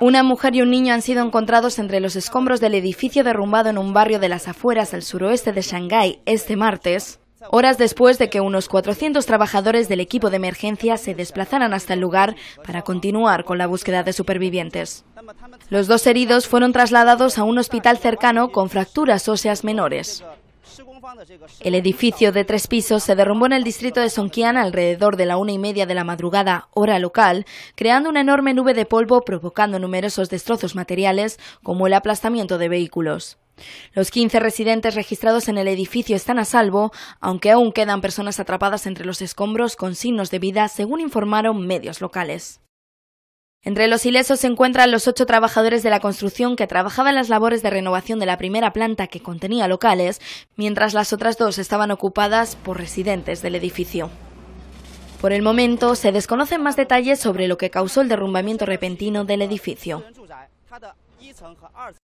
Una mujer y un niño han sido encontrados entre los escombros del edificio derrumbado en un barrio de las afueras al suroeste de Shanghái este martes, horas después de que unos 400 trabajadores del equipo de emergencia se desplazaran hasta el lugar para continuar con la búsqueda de supervivientes. Los dos heridos fueron trasladados a un hospital cercano con fracturas óseas menores. El edificio de tres pisos se derrumbó en el distrito de Songkian alrededor de la una y media de la madrugada, hora local, creando una enorme nube de polvo provocando numerosos destrozos materiales como el aplastamiento de vehículos. Los 15 residentes registrados en el edificio están a salvo, aunque aún quedan personas atrapadas entre los escombros con signos de vida, según informaron medios locales. Entre los ilesos se encuentran los ocho trabajadores de la construcción que trabajaban las labores de renovación de la primera planta que contenía locales, mientras las otras dos estaban ocupadas por residentes del edificio. Por el momento, se desconocen más detalles sobre lo que causó el derrumbamiento repentino del edificio.